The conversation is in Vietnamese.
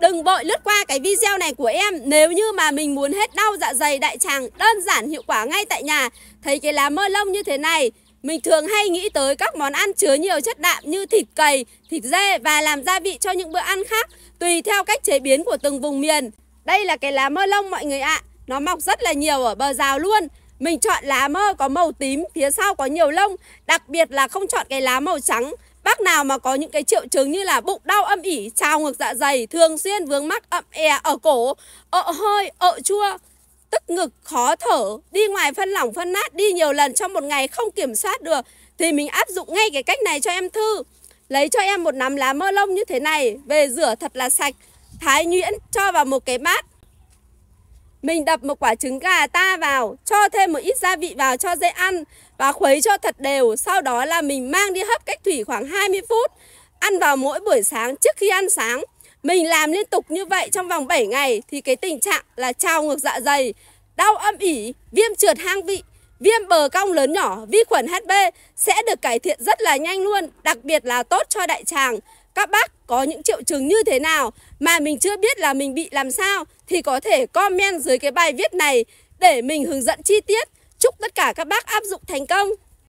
Đừng vội lướt qua cái video này của em Nếu như mà mình muốn hết đau dạ dày đại tràng Đơn giản hiệu quả ngay tại nhà Thấy cái lá mơ lông như thế này Mình thường hay nghĩ tới các món ăn chứa nhiều chất đạm Như thịt cầy, thịt dê Và làm gia vị cho những bữa ăn khác Tùy theo cách chế biến của từng vùng miền Đây là cái lá mơ lông mọi người ạ à. Nó mọc rất là nhiều ở bờ rào luôn Mình chọn lá mơ có màu tím Phía sau có nhiều lông Đặc biệt là không chọn cái lá màu trắng Bác nào mà có những cái triệu chứng như là bụng đau âm ỉ, trào ngược dạ dày, thường xuyên vướng mắc ậm è ở cổ, ợ hơi, ợ chua, tức ngực, khó thở, đi ngoài phân lỏng phân nát, đi nhiều lần trong một ngày không kiểm soát được thì mình áp dụng ngay cái cách này cho em Thư. Lấy cho em một nắm lá mơ lông như thế này, về rửa thật là sạch, thái nhuyễn cho vào một cái bát mình đập một quả trứng gà ta vào, cho thêm một ít gia vị vào cho dễ ăn và khuấy cho thật đều. Sau đó là mình mang đi hấp cách thủy khoảng 20 phút, ăn vào mỗi buổi sáng trước khi ăn sáng. Mình làm liên tục như vậy trong vòng 7 ngày thì cái tình trạng là trào ngược dạ dày, đau âm ỉ, viêm trượt hang vị, viêm bờ cong lớn nhỏ, vi khuẩn HB sẽ được cải thiện rất là nhanh luôn, đặc biệt là tốt cho đại tràng các bác có những triệu chứng như thế nào mà mình chưa biết là mình bị làm sao thì có thể comment dưới cái bài viết này để mình hướng dẫn chi tiết. Chúc tất cả các bác áp dụng thành công.